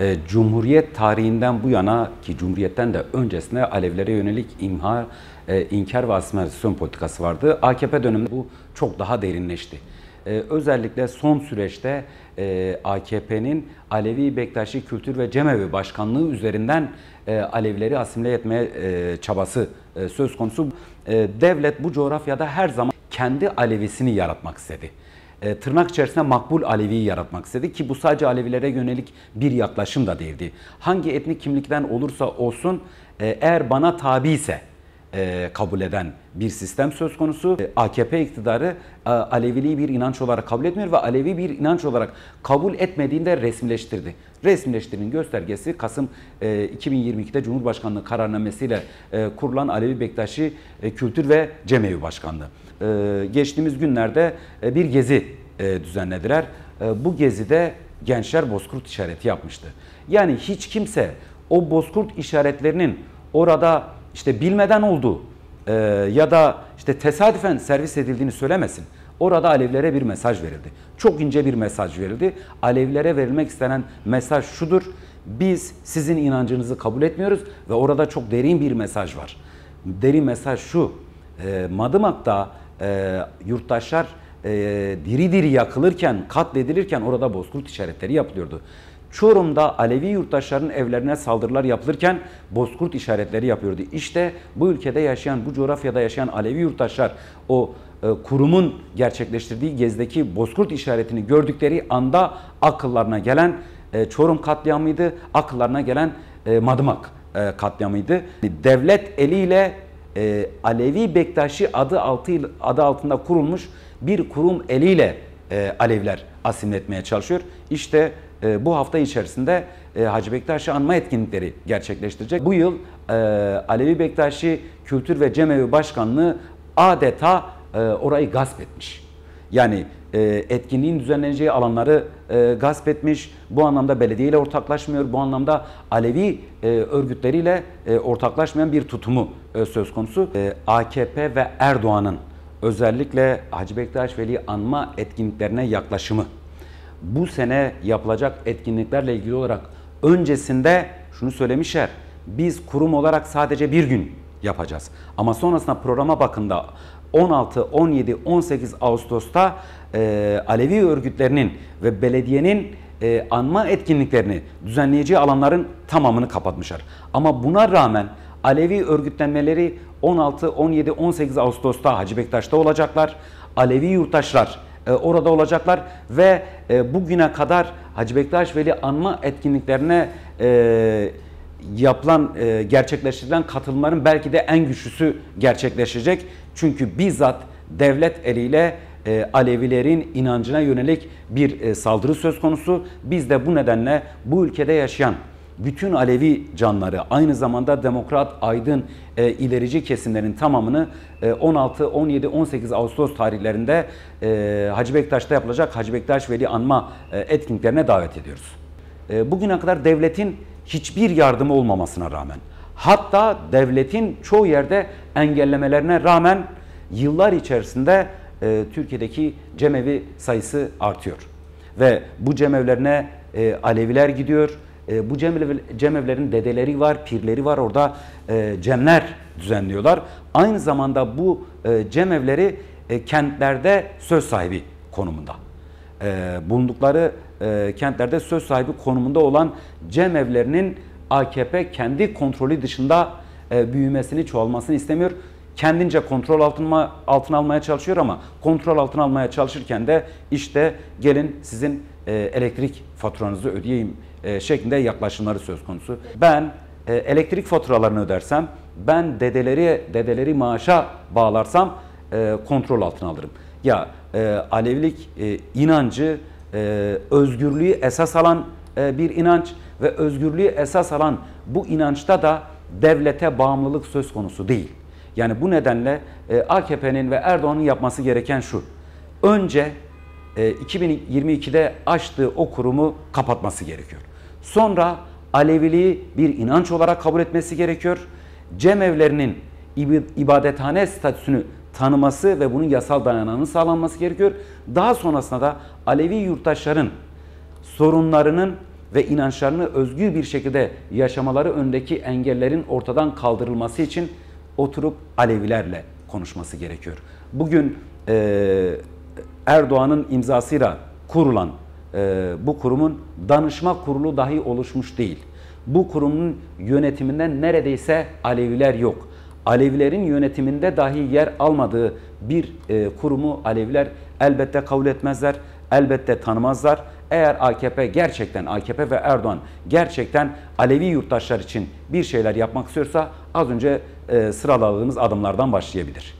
E, Cumhuriyet tarihinden bu yana ki Cumhuriyet'ten de öncesine Alevlere yönelik imha, e, inkar ve asimilasyon politikası vardı. AKP döneminde bu çok daha derinleşti. E, özellikle son süreçte e, AKP'nin Alevi Bektaşi Kültür ve Cemevi Başkanlığı üzerinden e, Alevleri asimile etmeye e, çabası e, söz konusu. E, devlet bu coğrafyada her zaman kendi Alevisini yaratmak istedi. E, tırnak içerisinde makbul Alevi'yi yaratmak istedi ki bu sadece Alevilere yönelik bir yaklaşım da değildi. Hangi etnik kimlikten olursa olsun e, eğer bana tabi ise e, kabul eden bir sistem söz konusu. E, AKP iktidarı e, Aleviliği bir inanç olarak kabul etmiyor ve Alevi bir inanç olarak kabul etmediğinde resmileştirdi. Resmileştirinin göstergesi Kasım 2022'de e, Cumhurbaşkanlığı kararnamesiyle kurulan Alevi Bektaşi Kültür ve Cemevi Başkanlığı. geçtiğimiz günlerde bir gezi düzenlediler. E, bu gezide gençler bozkurt işareti yapmıştı. Yani hiç kimse o bozkurt işaretlerinin orada işte bilmeden oldu e, ya da işte tesadüfen servis edildiğini söylemesin. Orada Alevlere bir mesaj verildi. Çok ince bir mesaj verildi. Alevlere verilmek istenen mesaj şudur. Biz sizin inancınızı kabul etmiyoruz ve orada çok derin bir mesaj var. Derin mesaj şu. E, Madımak'ta e, yurttaşlar e, diri diri yakılırken, katledilirken orada bozkurt işaretleri yapılıyordu. Çorum'da Alevi yurttaşların evlerine saldırılar yapılırken bozkurt işaretleri yapıyordu. İşte bu ülkede yaşayan, bu coğrafyada yaşayan Alevi yurttaşlar o e, kurumun gerçekleştirdiği gezdeki bozkurt işaretini gördükleri anda akıllarına gelen e, Çorum katliamıydı, akıllarına gelen e, Madımak katliamıydı. Devlet eliyle Alevi Bektaşi adı, altı, adı altında kurulmuş bir kurum eliyle e, Alevler asimiletmeye çalışıyor. İşte e, bu hafta içerisinde e, Hacı Bektaş'ı anma etkinlikleri gerçekleştirecek. Bu yıl e, Alevi Bektaşi Kültür ve Cemevi Başkanlığı adeta e, orayı gasp etmiş. Yani e, etkinliğin düzenleneceği alanları e, gasp etmiş. Bu anlamda belediyeyle ortaklaşmıyor. Bu anlamda Alevi e, örgütleriyle e, ortaklaşmayan bir tutumu e, söz konusu. E, AKP ve Erdoğan'ın özellikle Hacı Bektaş Veli anma etkinliklerine yaklaşımı bu sene yapılacak etkinliklerle ilgili olarak öncesinde şunu söylemişler. Biz kurum olarak sadece bir gün yapacağız. Ama sonrasında programa bakında 16, 17, 18 Ağustos'ta e, Alevi örgütlerinin ve belediyenin e, anma etkinliklerini düzenleyeceği alanların tamamını kapatmışlar. Ama buna rağmen Alevi örgütlenmeleri 16, 17, 18 Ağustos'ta Hacı Bektaş'ta olacaklar. Alevi yurttaşlar e, orada olacaklar ve e, bugüne kadar Hacı Bektaş Veli anma etkinliklerine e, yapılan, e, gerçekleştirilen katılımların belki de en güçlüsü gerçekleşecek. Çünkü bizzat devlet eliyle e, Alevilerin inancına yönelik bir saldırı söz konusu. Biz de bu nedenle bu ülkede yaşayan bütün Alevi canları aynı zamanda demokrat, aydın, e, ilerici kesimlerin tamamını e, 16, 17, 18 Ağustos tarihlerinde e, Hacı Bektaş'ta yapılacak Hacı Bektaş Veli Anma e, etkinliklerine davet ediyoruz. E, bugüne kadar devletin hiçbir yardımı olmamasına rağmen hatta devletin çoğu yerde engellemelerine rağmen yıllar içerisinde e, Türkiye'deki cemevi sayısı artıyor. Ve bu cemevlerine e, Aleviler gidiyor, e, bu cemevlerin dedeleri var, pirleri var. Orada e, cemler düzenliyorlar. Aynı zamanda bu e, cemevleri e, kentlerde söz sahibi konumunda. E, bulundukları e, kentlerde söz sahibi konumunda olan cemevlerinin AKP kendi kontrolü dışında e, büyümesini, çoğalmasını istemiyor. Kendince kontrol altına, altına almaya çalışıyor ama kontrol altına almaya çalışırken de işte gelin sizin e, elektrik faturanızı ödeyeyim e, şeklinde yaklaşımları söz konusu. Ben e, elektrik faturalarını ödersem, ben dedeleri dedeleri maaşa bağlarsam e, kontrol altına alırım. Ya e, alevlik inancı özgürlüğü esas alan bir inanç ve özgürlüğü esas alan bu inançta da devlete bağımlılık söz konusu değil. Yani bu nedenle AKP'nin ve Erdoğan'ın yapması gereken şu. Önce 2022'de açtığı o kurumu kapatması gerekiyor. Sonra Aleviliği bir inanç olarak kabul etmesi gerekiyor. Cemevlerinin ibadethane statüsünü tanıması ve bunun yasal dayanağının sağlanması gerekiyor. Daha sonrasında da Alevi yurttaşların sorunlarının ve inançlarını özgür bir şekilde yaşamaları öndeki engellerin ortadan kaldırılması için oturup Alevilerle konuşması gerekiyor. Bugün e, Erdoğan'ın imzasıyla kurulan e, bu kurumun danışma kurulu dahi oluşmuş değil. Bu kurumun yönetiminden neredeyse Aleviler yok. Alevilerin yönetiminde dahi yer almadığı bir e, kurumu Aleviler elbette kabul etmezler, elbette tanımazlar. Eğer AKP gerçekten AKP ve Erdoğan gerçekten Alevi yurttaşlar için bir şeyler yapmak istiyorsa az önce e, sıraladığımız adımlardan başlayabilir.